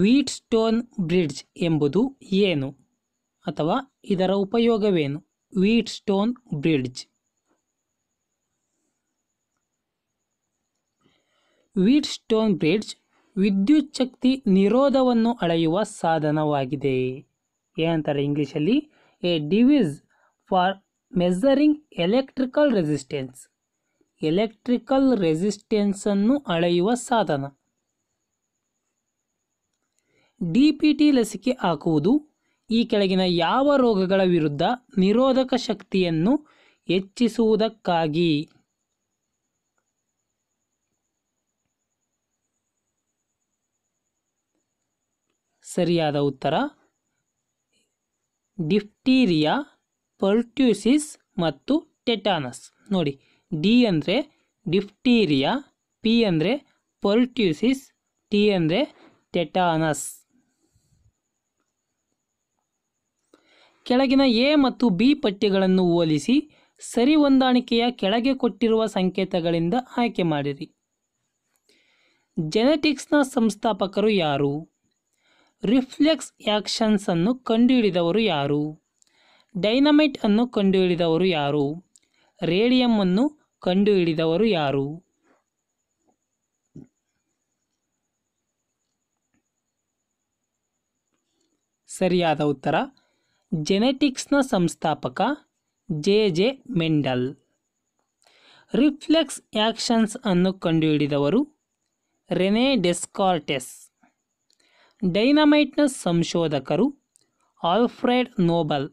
wheat Wheatstone bridge ಎಂಬುದು ಏನು ಅಥವಾ ಇದರ ಉಪಯೋಗವೇನು Wheatstone bridge Wheatstone bridge ವಿದ್ಯುಚ್ಛಕ್ತಿ ನಿರೋಧವನ್ನು ಅಳೆಯುವ ಸಾಧನವಾಗಿದೆ ಏನಂತಾರೆ ಇಂಗ್ಲೀಷಲ್ಲಿ a device for measuring electrical resistance electrical ರೆಸಿಸ್ಟೆನ್ಸನ್ನು ಅಳೆಯುವ ಸಾಧನ ಡಿ ಪಿ ಟಿ ಲಸಿಕೆ ಹಾಕುವುದು ಈ ಕೆಳಗಿನ ಯಾವ ರೋಗಗಳ ವಿರುದ್ಧ ನಿರೋಧಕ ಶಕ್ತಿಯನ್ನು ಹೆಚ್ಚಿಸುವುದಕ್ಕಾಗಿ ಸರಿಯಾದ ಉತ್ತರ ಡಿಫ್ಟೀರಿಯಾ ಪರ್ಟ್ಯೂಸಿಸ್ ಮತ್ತು ಟೆಟಾನಸ್ ನೋಡಿ ಡಿ ಅಂದರೆ ಡಿಫ್ಟೀರಿಯಾ ಪಿ ಅಂದರೆ ಪರ್ಟ್ಯೂಸಿಸ್ ಟಿ ಅಂದರೆ ಟೆಟಾನಸ್ ಕೆಳಗಿನ ಎ ಮತ್ತು ಬಿ ಪಟ್ಟಿಗಳನ್ನು ಹೋಲಿಸಿ ಸರಿ ಹೊಂದಾಣಿಕೆಯ ಕೆಳಗೆ ಕೊಟ್ಟಿರುವ ಸಂಕೇತಗಳಿಂದ ಆಯ್ಕೆ ಮಾಡಿರಿ ಜೆನೆಟಿಕ್ಸ್ನ ಸಂಸ್ಥಾಪಕರು ಯಾರು ರಿಫ್ಲೆಕ್ಸ್ ಆ್ಯಕ್ಷನ್ಸನ್ನು ಕಂಡುಹಿಡಿದವರು ಯಾರು ಡೈನಮೈಟ್ ಅನ್ನು ಕಂಡುಹಿಡಿದವರು ಯಾರು ರೇಡಿಯಂ ಅನ್ನು ಕಂಡುಹಿಡಿದವರು ಯಾರು ಸರಿಯಾದ ಉತ್ತರ ಜೆನೆಟಿಕ್ಸ್ನ ಸಂಸ್ಥಾಪಕ J J Mendel reflex actions ಅನ್ನು ಕಂಡುಹಿಡಿದವರು ರೆನೆ ಡೆಸ್ಕಾರ್ಟೆಸ್ ಡೈನಮೈಟ್ನ ಸಂಶೋಧಕರು ಆಲ್ಫ್ರೆಡ್ ನೋಬಲ್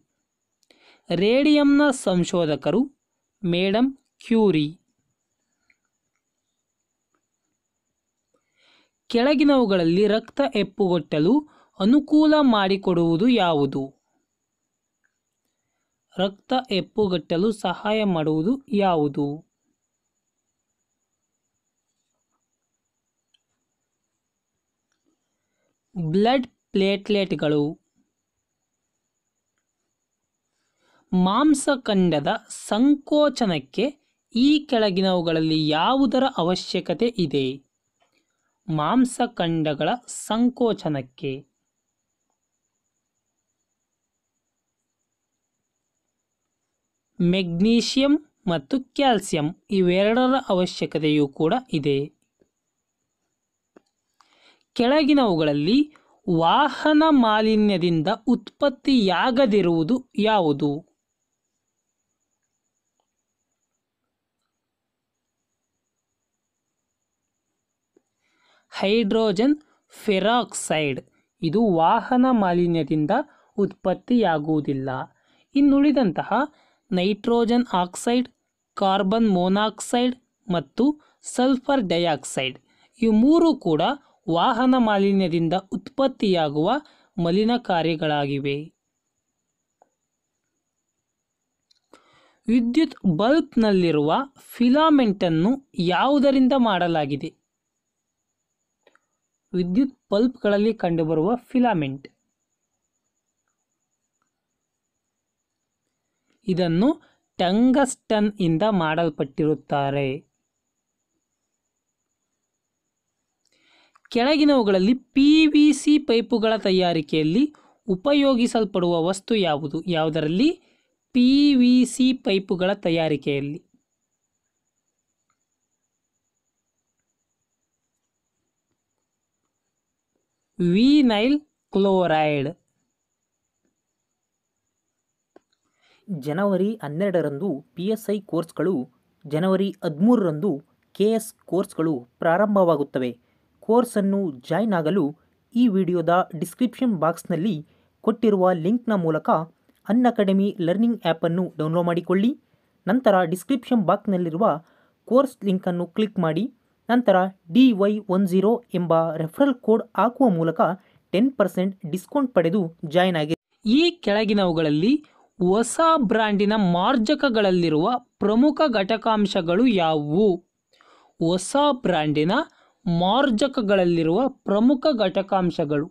ರೇಡಿಯಂನ ಸಂಶೋಧಕರು ಮೇಡಮ್ ಕ್ಯೂರಿ ಕೆಳಗಿನವುಗಳಲ್ಲಿ ರಕ್ತ ಎಪ್ಪುಗೊಟ್ಟಲು ಅನುಕೂಲ ಮಾಡಿಕೊಡುವುದು ಯಾವುದು ರಕ್ತ ಎಪ್ಪುಗಟ್ಟಲು ಸಹಾಯ ಮಾಡುವುದು ಯಾವುದು ಬ್ಲಡ್ ಪ್ಲೇಟ್ಲೆಟ್ಗಳು ಮಾಂಸಖಂಡದ ಸಂಕೋಚನಕ್ಕೆ ಈ ಕೆಳಗಿನವುಗಳಲ್ಲಿ ಯಾವುದರ ಅವಶ್ಯಕತೆ ಇದೆ ಮಾಂಸಖಂಡಗಳ ಸಂಕೋಚನಕ್ಕೆ ಮೆಗ್ನೀಷಿಯಂ ಮತ್ತು ಕ್ಯಾಲ್ಸಿಯಂ ಇವೆರಡರ ಅವಶ್ಯಕತೆಯೂ ಕೂಡ ಇದೆ ಕೆಳಗಿನವುಗಳಲ್ಲಿ ವಾಹನ ಮಾಲಿನ್ಯದಿಂದ ಉತ್ಪತ್ತಿಯಾಗದಿರುವುದು ಯಾವುದು ಹೈಡ್ರೋಜನ್ ಫೆರಾಕ್ಸೈಡ್ ಇದು ವಾಹನ ಮಾಲಿನ್ಯದಿಂದ ಉತ್ಪತ್ತಿಯಾಗುವುದಿಲ್ಲ ಇನ್ನುಳಿದಂತಹ ನೈಟ್ರೋಜನ್ ಆಕ್ಸೈಡ್ ಕಾರ್ಬನ್ ಮೊನಾಕ್ಸೈಡ್ ಮತ್ತು ಸಲ್ಫರ್ ಡೈಆಕ್ಸೈಡ್ ಈ ಮೂರು ಕೂಡ ವಾಹನ ಮಾಲಿನ್ಯದಿಂದ ಉತ್ಪತ್ತಿಯಾಗುವ ಮಲಿನಕಾರಿಗಳಾಗಿವೆ ವಿದ್ಯುತ್ ಬಲ್ಬ್ನಲ್ಲಿರುವ ಫಿಲಾಮೆಂಟನ್ನು ಯಾವುದರಿಂದ ಮಾಡಲಾಗಿದೆ ವಿದ್ಯುತ್ ಬಲ್ಬ್ಗಳಲ್ಲಿ ಕಂಡುಬರುವ ಫಿಲಾಮೆಂಟ್ ಇದನ್ನು ಟಂಗಸ್ಟನ್ ಇಂದ ಮಾಡಲ್ಪಟ್ಟಿರುತ್ತಾರೆ ಕೆಳಗಿನವುಗಳಲ್ಲಿ ಪಿ ವಿ ಸಿ ಪೈಪುಗಳ ತಯಾರಿಕೆಯಲ್ಲಿ ಉಪಯೋಗಿಸಲ್ಪಡುವ ವಸ್ತು ಯಾವುದು ಯಾವುದರಲ್ಲಿ ಪಿ ವಿ ಪೈಪುಗಳ ತಯಾರಿಕೆಯಲ್ಲಿ ವಿನೈಲ್ ಕ್ಲೋರೈಡ್ ಜನವರಿ ಹನ್ನೆರಡರಂದು ಪಿ ಎಸ್ ಐ ಕೋರ್ಸ್ಗಳು ಜನವರಿ ಹದಿಮೂರರಂದು ಕೆ ಎಸ್ ಕೋರ್ಸ್ಗಳು ಪ್ರಾರಂಭವಾಗುತ್ತವೆ ಕೋರ್ಸನ್ನು ಜಾಯ್ನ್ ಆಗಲು ಈ ವಿಡಿಯೋದ ಡಿಸ್ಕ್ರಿಪ್ಷನ್ ಬಾಕ್ಸ್ನಲ್ಲಿ ಕೊಟ್ಟಿರುವ ಲಿಂಕ್ನ ಮೂಲಕ ಅನ್ ಅಕಾಡೆಮಿ ಲರ್ನಿಂಗ್ ಆ್ಯಪನ್ನು ಡೌನ್ಲೋಡ್ ಮಾಡಿಕೊಳ್ಳಿ ನಂತರ ಡಿಸ್ಕ್ರಿಪ್ಷನ್ ಬಾಕ್ಸ್ನಲ್ಲಿರುವ ಕೋರ್ಸ್ ಲಿಂಕನ್ನು ಕ್ಲಿಕ್ ಮಾಡಿ ನಂತರ ಡಿ ವೈ ಒನ್ ಝೀರೋ ಎಂಬ ರೆಫರಲ್ ಕೋಡ್ ಹಾಕುವ ಮೂಲಕ ಟೆನ್ ಪರ್ಸೆಂಟ್ ಡಿಸ್ಕೌಂಟ್ ಪಡೆದು ಜಾಯ್ನ್ ಆಗಿದೆ ಈ ಕೆಳಗಿನವುಗಳಲ್ಲಿ ಹೊಸ ಬ್ರ್ಯಾಂಡಿನ ಮಾರ್ಜಕಗಳಲ್ಲಿರುವ ಪ್ರಮುಖ ಘಟಕಾಂಶಗಳು ಯಾವುವು ಹೊಸ ಬ್ರ್ಯಾಂಡಿನ ಮಾರ್ಜಕಗಳಲ್ಲಿರುವ ಪ್ರಮುಖ ಘಟಕಾಂಶಗಳು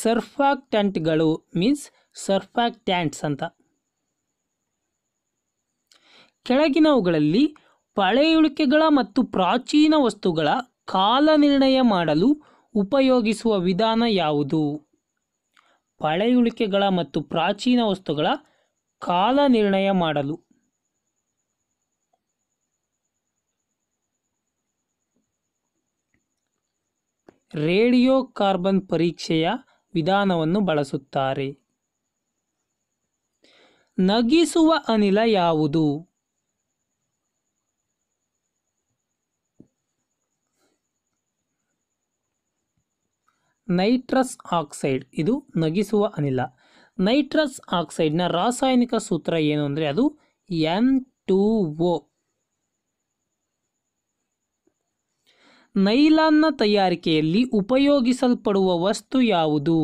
ಸರ್ಫ್ಯಾಕ್ಟೆಂಟ್ಗಳು ಮೀನ್ಸ್ ಸರ್ಫ್ಯಾಕ್ಟ್ಯಾಂಟ್ಸ್ ಅಂತ ಕೆಳಗಿನವುಗಳಲ್ಲಿ ಪಳೆಯುಳಿಕೆಗಳ ಮತ್ತು ಪ್ರಾಚೀನ ವಸ್ತುಗಳ ಕಾಲ ನಿರ್ಣಯ ಮಾಡಲು ಉಪಯೋಗಿಸುವ ವಿಧಾನ ಯಾವುದು ಪಳೆಯುಳಿಕೆಗಳ ಮತ್ತು ಪ್ರಾಚೀನ ವಸ್ತುಗಳ ಕಾಲ ನಿರ್ಣಯ ಮಾಡಲು ರೇಡಿಯೋ ಕಾರ್ಬನ್ ಪರೀಕ್ಷೆಯ ವಿಧಾನವನ್ನು ಬಳಸುತ್ತಾರೆ ನಗಿಸುವ ಅನಿಲ ಯಾವುದು ನೈಟ್ರಸ್ ಆಕ್ಸೈಡ್ ಇದು ನಗಿಸುವ ಅನಿಲ ನೈಟ್ರಸ್ ಆಕ್ಸೈಡ್ನ ರಾಸಾಯನಿಕ ಸೂತ್ರ ಏನು ಅಂದರೆ ಅದು ಎನ್ ಟು ಒ ನೈಲಾನ್ನ ತಯಾರಿಕೆಯಲ್ಲಿ ಉಪಯೋಗಿಸಲ್ಪಡುವ ವಸ್ತು ಯಾವುದು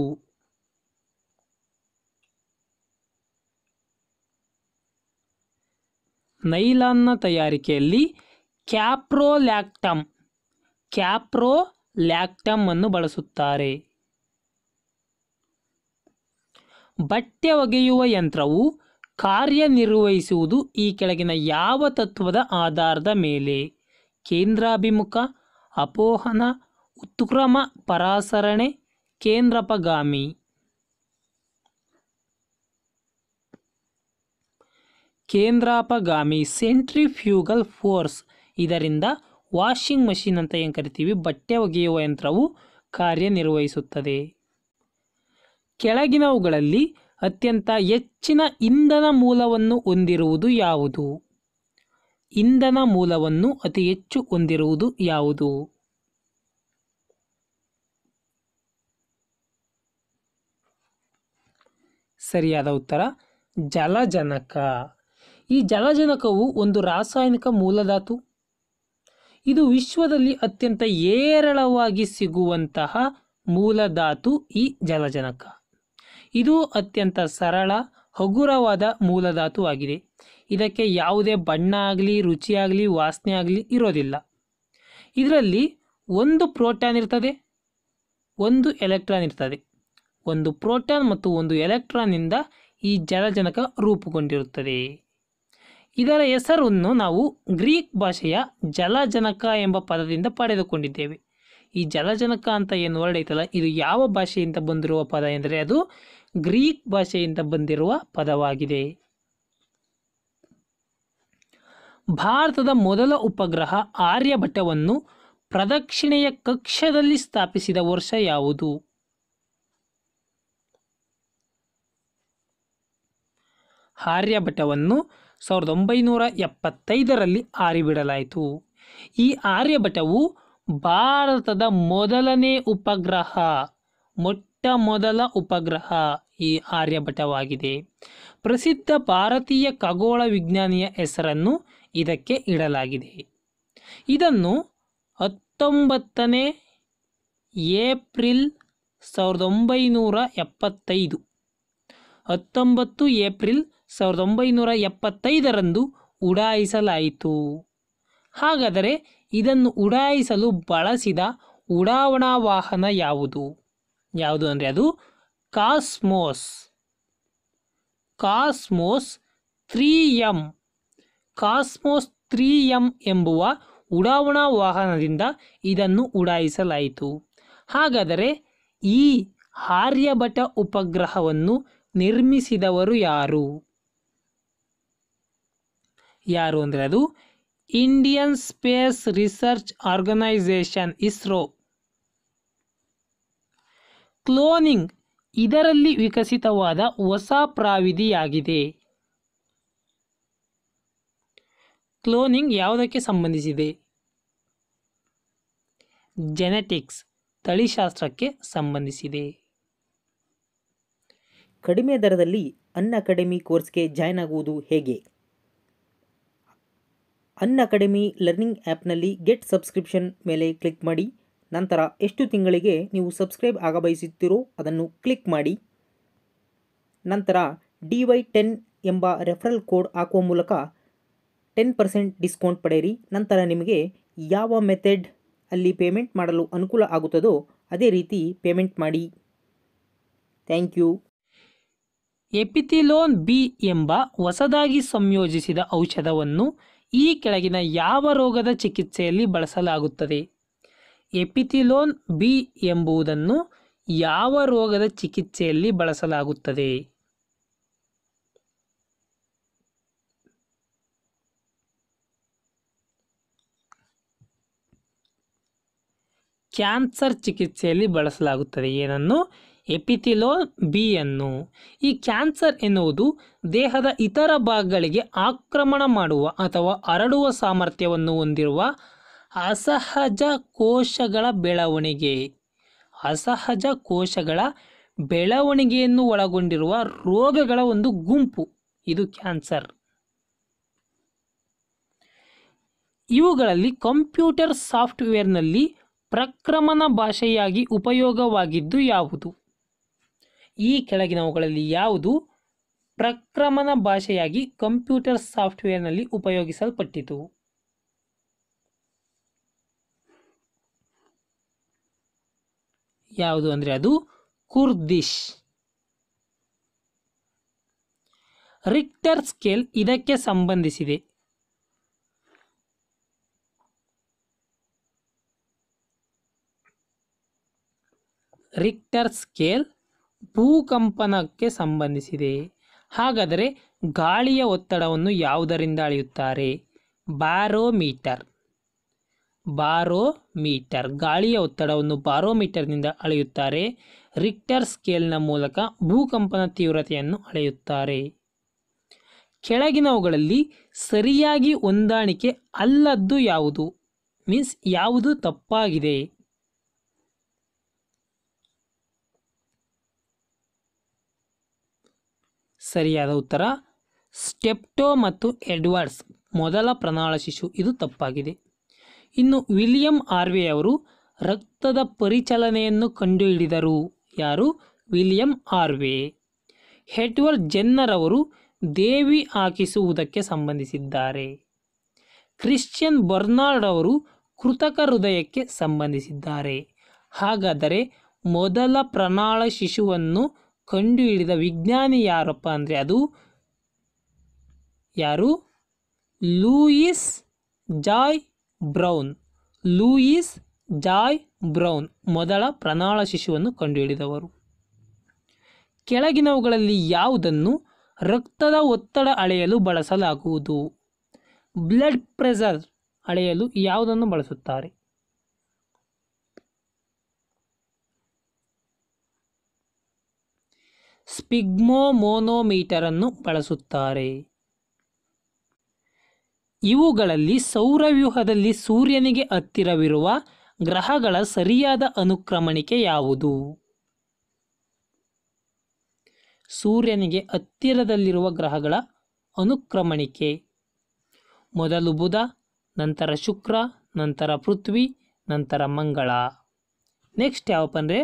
ನೈಲಾನ್ನ ತಯಾರಿಕೆಯಲ್ಲಿ ಕ್ಯಾಪ್ರೋಲ್ಯಾಕ್ಟಮ್ ಕ್ಯಾಪ್ರೋ ಲ್ಯಾಕ್ಟಮ್ ಅನ್ನು ಬಳಸುತ್ತಾರೆ ಬಟ್ಟೆ ಒಗೆಯುವ ಯಂತ್ರವು ಕಾರ್ಯನಿರ್ವಹಿಸುವುದು ಈ ಕೆಳಗಿನ ಯಾವ ತತ್ವದ ಆಧಾರದ ಮೇಲೆ ಕೇಂದ್ರಾಭಿಮುಖ ಅಪೋಹನ ಉತ್ಕ್ರಮ ಪರಾಸರಣೆ ಕೇಂದ್ರಪಗಾಮಿ ಕೇಂದ್ರಾಪಗಾಮಿ ಸೆಂಟ್ರಿಫ್ಯೂಗಲ್ ಫೋರ್ಸ್ ಇದರಿಂದ ವಾಷಿಂಗ್ ಮಷೀನ್ ಅಂತ ಏನು ಕರಿತೀವಿ ಬಟ್ಟೆ ಒಗೆಯುವ ಯಂತ್ರವು ಕಾರ್ಯನಿರ್ವಹಿಸುತ್ತದೆ ಕೆಳಗಿನವುಗಳಲ್ಲಿ ಅತ್ಯಂತ ಹೆಚ್ಚಿನ ಇಂಧನ ಮೂಲವನ್ನು ಹೊಂದಿರುವುದು ಯಾವುದು ಇಂಧನ ಮೂಲವನ್ನು ಅತಿ ಹೆಚ್ಚು ಹೊಂದಿರುವುದು ಯಾವುದು ಸರಿಯಾದ ಉತ್ತರ ಜಲಜನಕ ಈ ಜಲಜನಕವು ಒಂದು ರಾಸಾಯನಿಕ ಮೂಲಧಾತು ಇದು ವಿಶ್ವದಲ್ಲಿ ಅತ್ಯಂತ ಏರಳವಾಗಿ ಸಿಗುವಂತಹ ಮೂಲಧಾತು ಈ ಜಲಜನಕ ಇದು ಅತ್ಯಂತ ಸರಳ ಹಗುರವಾದ ಮೂಲಧಾತುವಾಗಿದೆ ಆಗಿದೆ ಇದಕ್ಕೆ ಯಾವುದೇ ಬಣ್ಣ ಆಗಲಿ ರುಚಿಯಾಗಲಿ ವಾಸನೆ ಆಗಲಿ ಇರೋದಿಲ್ಲ ಇದರಲ್ಲಿ ಒಂದು ಪ್ರೋಟಾನ್ ಇರ್ತದೆ ಒಂದು ಎಲೆಕ್ಟ್ರಾನ್ ಇರ್ತದೆ ಒಂದು ಪ್ರೋಟಾನ್ ಮತ್ತು ಒಂದು ಎಲೆಕ್ಟ್ರಾನ್ನಿಂದ ಈ ಜಲಜನಕ ರೂಪುಗೊಂಡಿರುತ್ತದೆ ಇದರ ಹೆಸರನ್ನು ನಾವು ಗ್ರೀಕ್ ಭಾಷೆಯ ಜಲಜನಕ ಎಂಬ ಪದದಿಂದ ಪಡೆದುಕೊಂಡಿದ್ದೇವೆ ಈ ಜಲಜನಕ ಅಂತ ಏನು ವರ್ಡ್ ಐತಲ್ಲ ಇದು ಯಾವ ಭಾಷೆಯಿಂದ ಬಂದಿರುವ ಪದ ಎಂದರೆ ಅದು ಗ್ರೀಕ್ ಭಾಷೆಯಿಂದ ಬಂದಿರುವ ಪದವಾಗಿದೆ ಭಾರತದ ಮೊದಲ ಉಪಗ್ರಹ ಆರ್ಯಭಟವನ್ನು ಪ್ರದಕ್ಷಿಣೆಯ ಕಕ್ಷದಲ್ಲಿ ಸ್ಥಾಪಿಸಿದ ವರ್ಷ ಯಾವುದು ಆರ್ಯಭಟವನ್ನು ಸಾವಿರದ ಒಂಬೈನೂರ ಎಪ್ಪತ್ತೈದರಲ್ಲಿ ಆರಿಬಿಡಲಾಯಿತು ಈ ಆರ್ಯಭಟವು ಭಾರತದ ಮೊದಲನೇ ಉಪಗ್ರಹ ಮೊಟ್ಟ ಮೊದಲ ಉಪಗ್ರಹ ಈ ಆರ್ಯಭಟವಾಗಿದೆ ಪ್ರಸಿದ್ಧ ಭಾರತೀಯ ಖಗೋಳ ವಿಜ್ಞಾನಿಯ ಹೆಸರನ್ನು ಇದಕ್ಕೆ ಇಡಲಾಗಿದೆ ಇದನ್ನು ಹತ್ತೊಂಬತ್ತನೇ ಏಪ್ರಿಲ್ ಸಾವಿರದ ಒಂಬೈನೂರ ಎಪ್ಪತ್ತೈದು ಹತ್ತೊಂಬತ್ತು ಏಪ್ರಿಲ್ ಸಾವಿರದ ಒಂಬೈನೂರ ಎಪ್ಪತ್ತೈದರಂದು ಉಡಾಯಿಸಲಾಯಿತು ಹಾಗಾದರೆ ಇದನ್ನು ಉಡಾಯಿಸಲು ಬಳಸಿದ ಉಡಾವಣಾ ವಾಹನ ಯಾವುದು ಯಾವುದು ಅಂದರೆ ಅದು Cosmos Cosmos three M Cosmos three M ಎಂಬುವ ಉಡಾವಣಾ ವಾಹನದಿಂದ ಇದನ್ನು ಉಡಾಯಿಸಲಾಯಿತು ಹಾಗಾದರೆ ಈ ಆರ್ಯಭಟ ಉಪಗ್ರಹವನ್ನು ನಿರ್ಮಿಸಿದವರು ಯಾರು ಯಾರು ಅಂದರೆ ಅದು Indian Space Research Organisation ISRO cloning ಇದರಲ್ಲಿ ವಿಕಸಿತವಾದ ಹೊಸ ಪ್ರಾವಿಧಿಯಾಗಿದೆ ಕ್ಲೋನಿಂಗ್ ಯಾವುದಕ್ಕೆ ಸಂಬಂಧಿಸಿದೆ ಜೆನೆಟಿಕ್ಸ್ ತಳಿಶಾಸ್ತ್ರಕ್ಕೆ ಸಂಬಂಧಿಸಿದೆ ಕಡಿಮೆ ದರದಲ್ಲಿ ಅನ್ ಅಕಾಡೆಮಿ ಕೋರ್ಸ್ಗೆ ಜಾಯ್ನ್ ಆಗುವುದು ಹೇಗೆ ಅನ್ ಅಕಾಡೆಮಿ ಲರ್ನಿಂಗ್ ಆ್ಯಪ್ನಲ್ಲಿ ಗೆಟ್ ಸಬ್ಸ್ಕ್ರಿಪ್ಷನ್ ಮೇಲೆ ಕ್ಲಿಕ್ ಮಾಡಿ ನಂತರ ಎಷ್ಟು ತಿಂಗಳಿಗೆ ನೀವು ಸಬ್ಸ್ಕ್ರೈಬ್ ಆಗ ಬಯಸುತ್ತೀರೋ ಅದನ್ನು ಕ್ಲಿಕ್ ಮಾಡಿ ನಂತರ ಡಿ ವೈ ಟೆನ್ ಎಂಬ ರೆಫರಲ್ ಕೋಡ್ ಹಾಕುವ ಮೂಲಕ ಟೆನ್ ಪರ್ಸೆಂಟ್ ಡಿಸ್ಕೌಂಟ್ ಪಡೆಯಿರಿ ನಂತರ ನಿಮಗೆ ಯಾವ ಮೆಥೆಡ್ ಅಲ್ಲಿ ಪೇಮೆಂಟ್ ಮಾಡಲು ಅನುಕೂಲ ಆಗುತ್ತದೋ ಅದೇ ರೀತಿ ಪೇಮೆಂಟ್ ಮಾಡಿ ಥ್ಯಾಂಕ್ ಯು ಎಪಿಥಿಲೋನ್ ಬಿ ಎಂಬ ಹೊಸದಾಗಿ ಸಂಯೋಜಿಸಿದ ಔಷಧವನ್ನು ಈ ಕೆಳಗಿನ ಯಾವ ರೋಗದ ಚಿಕಿತ್ಸೆಯಲ್ಲಿ ಬಳಸಲಾಗುತ್ತದೆ ಎಪಿಥಿಲೋನ್ ಬಿ ಎಂಬುದನ್ನು ಯಾವ ರೋಗದ ಚಿಕಿತ್ಸೆಯಲ್ಲಿ ಬಳಸಲಾಗುತ್ತದೆ ಕ್ಯಾನ್ಸರ್ ಚಿಕಿತ್ಸೆಯಲ್ಲಿ ಬಳಸಲಾಗುತ್ತದೆ ಏನನ್ನು ಬಿಯನ್ನು ಈ ಕ್ಯಾನ್ಸರ್ ಎನ್ನುವುದು ದೇಹದ ಇತರ ಭಾಗಗಳಿಗೆ ಆಕ್ರಮಣ ಮಾಡುವ ಅಥವಾ ಹರಡುವ ಸಾಮರ್ಥ್ಯವನ್ನು ಹೊಂದಿರುವ ಅಸಹಜ ಕೋಶಗಳ ಬೆಳವಣಿಗೆ ಅಸಹಜ ಕೋಶಗಳ ಬೆಳವಣಿಗೆಯನ್ನು ಒಳಗೊಂಡಿರುವ ರೋಗಗಳ ಒಂದು ಗುಂಪು ಇದು ಕ್ಯಾನ್ಸರ್ ಇವುಗಳಲ್ಲಿ ಕಂಪ್ಯೂಟರ್ ಸಾಫ್ಟ್ವೇರ್ನಲ್ಲಿ ಪ್ರಕ್ರಮಣ ಭಾಷೆಯಾಗಿ ಉಪಯೋಗವಾಗಿದ್ದು ಯಾವುದು ಈ ಕೆಳಗಿನವುಗಳಲ್ಲಿ ಯಾವುದು ಪ್ರಕ್ರಮಣ ಭಾಷೆಯಾಗಿ ಕಂಪ್ಯೂಟರ್ ಸಾಫ್ಟ್ವೇರ್ನಲ್ಲಿ ಉಪಯೋಗಿಸಲ್ಪಟ್ಟಿತು ಯಾವುದು ಅಂದರೆ ಅದು ಕುರ್ದಿಶ್ ರಿಕ್ಟರ್ ಸ್ಕೇಲ್ ಇದಕ್ಕೆ ಸಂಬಂಧಿಸಿದೆ ರಿಕ್ಟರ್ ಸ್ಕೇಲ್ ಭೂಕಂಪನಕ್ಕೆ ಸಂಬಂಧಿಸಿದೆ ಹಾಗಾದರೆ ಗಾಳಿಯ ಒತ್ತಡವನ್ನು ಯಾವುದರಿಂದ ಅಳೆಯುತ್ತಾರೆ ಬಾರೋಮೀಟರ್ ಮೀಟರ್ ಗಾಳಿಯ ಒತ್ತಡವನ್ನು ಬಾರೋಮೀಟರ್ನಿಂದ ಅಳೆಯುತ್ತಾರೆ ರಿಕ್ಟರ್ ಸ್ಕೇಲ್ನ ಮೂಲಕ ಭೂಕಂಪನ ತೀವ್ರತೆಯನ್ನು ಅಳೆಯುತ್ತಾರೆ ಕೆಳಗಿನವುಗಳಲ್ಲಿ ಸರಿಯಾಗಿ ಹೊಂದಾಣಿಕೆ ಅಲ್ಲದ್ದು ಯಾವುದು ಮೀನ್ಸ್ ಯಾವುದು ತಪ್ಪಾಗಿದೆ ಸರಿಯಾದ ಉತ್ತರ ಸ್ಟೆಪ್ಟೋ ಮತ್ತು ಎಡ್ವರ್ಡ್ಸ್ ಮೊದಲ ಪ್ರಣಾಳ ಶಿಶು ಇದು ತಪ್ಪಾಗಿದೆ ಇನ್ನು ವಿಲಿಯಂ ಆರ್ವೆ ಅವರು ರಕ್ತದ ಪರಿಚಲನೆಯನ್ನು ಕಂಡುಹಿಡಿದರು ಯಾರು ವಿಲಿಯಂ ಆರ್ವೆ ಹೆಡ್ವರ್ಡ್ ಜೆನ್ನರ್ ಅವರು ದೇವಿ ಹಾಕಿಸುವುದಕ್ಕೆ ಸಂಬಂಧಿಸಿದ್ದಾರೆ ಕ್ರಿಶ್ಚಿಯನ್ ಬರ್ನಾರ್ಡ್ ಅವರು ಕೃತಕ ಹೃದಯಕ್ಕೆ ಸಂಬಂಧಿಸಿದ್ದಾರೆ ಹಾಗಾದರೆ ಮೊದಲ ಪ್ರಣಾಳ ಶಿಶುವನ್ನು ಕಂಡುಹಿಡಿದ ವಿಜ್ಞಾನಿ ಯಾರಪ್ಪ ಅಂದರೆ ಅದು ಯಾರು Louise Joy Brown Louise Joy Brown ಮೊದಲ ಪ್ರನಾಳ ಶಿಶುವನ್ನು ಕಂಡುಹಿಡಿದವರು ಕೆಳಗಿನವುಗಳಲ್ಲಿ ಯಾವುದನ್ನು ರಕ್ತದ ಒತ್ತಡ ಅಳೆಯಲು ಬಳಸಲಾಗುವುದು ಬ್ಲಡ್ ಪ್ರೆಷರ್ ಅಳೆಯಲು ಯಾವುದನ್ನು ಬಳಸುತ್ತಾರೆ ಅನ್ನು ಬಳಸುತ್ತಾರೆ ಇವುಗಳಲ್ಲಿ ಸೌರವ್ಯೂಹದಲ್ಲಿ ಸೂರ್ಯನಿಗೆ ಹತ್ತಿರವಿರುವ ಗ್ರಹಗಳ ಸರಿಯಾದ ಅನುಕ್ರಮಣಿಕೆ ಯಾವುದು ಸೂರ್ಯನಿಗೆ ಹತ್ತಿರದಲ್ಲಿರುವ ಗ್ರಹಗಳ ಅನುಕ್ರಮಣಿಕೆ ಮೊದಲು ಬುಧ ನಂತರ ಶುಕ್ರ ನಂತರ ಪೃಥ್ವಿ ನಂತರ ಮಂಗಳ ನೆಕ್ಸ್ಟ್ ಯಾವಪ್ಪ ಅಂದರೆ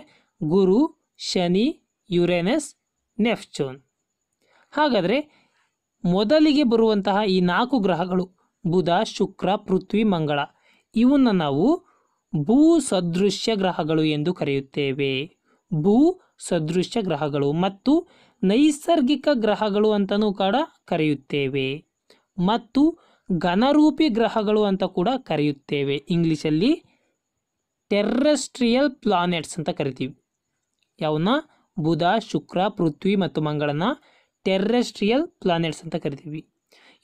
ಗುರು ಶನಿ ಯುರೇನಸ್ ನೆಫ್ಚೂನ್ ಹಾಗಾದರೆ ಮೊದಲಿಗೆ ಬರುವಂತಹ ಈ ನಾಲ್ಕು ಗ್ರಹಗಳು ಬುಧ ಶುಕ್ರ ಪೃಥ್ವಿ ಮಂಗಳ ಇವನ್ನು ನಾವು ಭೂ ಸದೃಶ್ಯ ಗ್ರಹಗಳು ಎಂದು ಕರೆಯುತ್ತೇವೆ ಭೂ ಸದೃಶ್ಯ ಗ್ರಹಗಳು ಮತ್ತು ನೈಸರ್ಗಿಕ ಗ್ರಹಗಳು ಅಂತಲೂ ಕೂಡ ಕರೆಯುತ್ತೇವೆ ಮತ್ತು ಘನರೂಪಿ ಗ್ರಹಗಳು ಅಂತ ಕೂಡ ಕರೆಯುತ್ತೇವೆ ಇಂಗ್ಲೀಷಲ್ಲಿ ಟೆರ್ರೆಸ್ಟ್ರಿಯಲ್ ಪ್ಲಾನೆಟ್ಸ್ ಅಂತ ಕರಿತೀವಿ ಯಾವನ್ನ ಬುಧ ಶುಕ್ರ ಪೃಥ್ವಿ ಮತ್ತು ಮಂಗಳನ ಟೆರ್ರೆಸ್ಟ್ರಿಯಲ್ ಪ್ಲಾನೆಟ್ಸ್ ಅಂತ ಕರಿತೀವಿ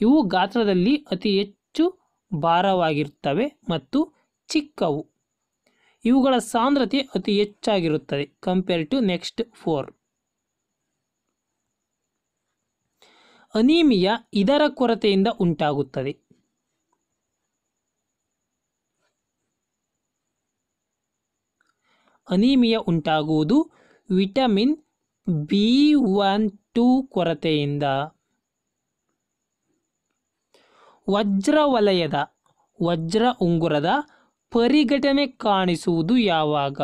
ಇವು ಗಾತ್ರದಲ್ಲಿ ಅತಿ ಹೆಚ್ಚು ಭಾರವಾಗಿರುತ್ತವೆ ಮತ್ತು ಚಿಕ್ಕವು ಇವುಗಳ ಸಾಂದ್ರತೆ ಅತಿ ಹೆಚ್ಚಾಗಿರುತ್ತದೆ compare to next four anaemia ಇದರ ಕೊರತೆಯಿಂದ ಉಂಟಾಗುತ್ತದೆ ಅನೀಮಿಯಾ ಉಂಟಾಗುವುದು ವಿಟಮಿನ್ ಬಿ ಒನ್ ಟೂ ಕೊರತೆಯಿಂದ ವಜ್ರವಲಯದ ವಜ್ರ ಉಂಗುರದ ಪರಿಘಟನೆ ಕಾಣಿಸುವುದು ಯಾವಾಗ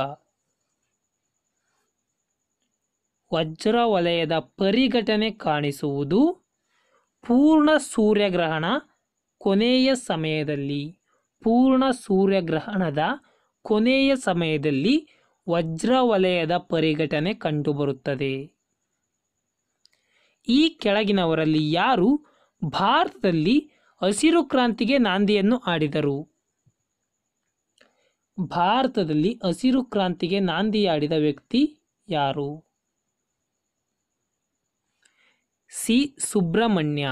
ವಜ್ರವಲಯದ ಪರಿಘಟನೆ ಕಾಣಿಸುವುದು ಪೂರ್ಣ ಸೂರ್ಯಗ್ರಹಣ ಕೊನೆಯ ಸಮಯದಲ್ಲಿ ಪೂರ್ಣ ಸೂರ್ಯಗ್ರಹಣದ ಕೊನೆಯ ಸಮಯದಲ್ಲಿ ವಜ್ರವಲಯದ ಪರಿಘಟನೆ ಕಂಡುಬರುತ್ತದೆ ಈ ಕೆಳಗಿನವರಲ್ಲಿ ಯಾರು ಭಾರತದಲ್ಲಿ ಹಸಿರು ಕ್ರಾಂತಿಗೆ ನಾಂದಿಯನ್ನು ಆಡಿದರು ಭಾರತದಲ್ಲಿ ಹಸಿರು ಕ್ರಾಂತಿಗೆ ನಾಂದಿಯಾಡಿದ ವ್ಯಕ್ತಿ ಯಾರು ಸಿ ಸುಬ್ರಹ್ಮಣ್ಯ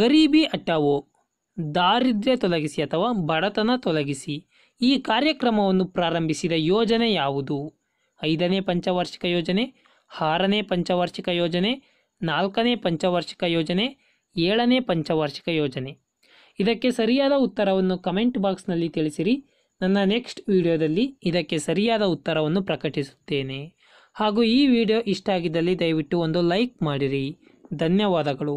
ಗರೀಬಿ ಹಠಾವೋ ದಾರಿದ್ರ್ಯ ತೊಲಗಿಸಿ ಅಥವಾ ಬಡತನ ತೊಲಗಿಸಿ ಈ ಕಾರ್ಯಕ್ರಮವನ್ನು ಪ್ರಾರಂಭಿಸಿದ ಯೋಜನೆ ಯಾವುದು ಐದನೇ ಪಂಚವಾರ್ಷಿಕ ಯೋಜನೆ ಆರನೇ ಪಂಚವಾರ್ಷಿಕ ಯೋಜನೆ ನಾಲ್ಕನೇ ಪಂಚವಾರ್ಷಿಕ ಯೋಜನೆ ಏಳನೇ ಪಂಚವಾರ್ಷಿಕ ಯೋಜನೆ ಇದಕ್ಕೆ ಸರಿಯಾದ ಉತ್ತರವನ್ನು ಕಮೆಂಟ್ ಬಾಕ್ಸ್ನಲ್ಲಿ ತಿಳಿಸಿರಿ ನನ್ನ ನೆಕ್ಸ್ಟ್ ವಿಡಿಯೋದಲ್ಲಿ ಇದಕ್ಕೆ ಸರಿಯಾದ ಉತ್ತರವನ್ನು ಪ್ರಕಟಿಸುತ್ತೇನೆ ಹಾಗೂ ಈ ವಿಡಿಯೋ ಇಷ್ಟ ಆಗಿದ್ದಲ್ಲಿ ದಯವಿಟ್ಟು ಒಂದು ಲೈಕ್ ಮಾಡಿರಿ ಧನ್ಯವಾದಗಳು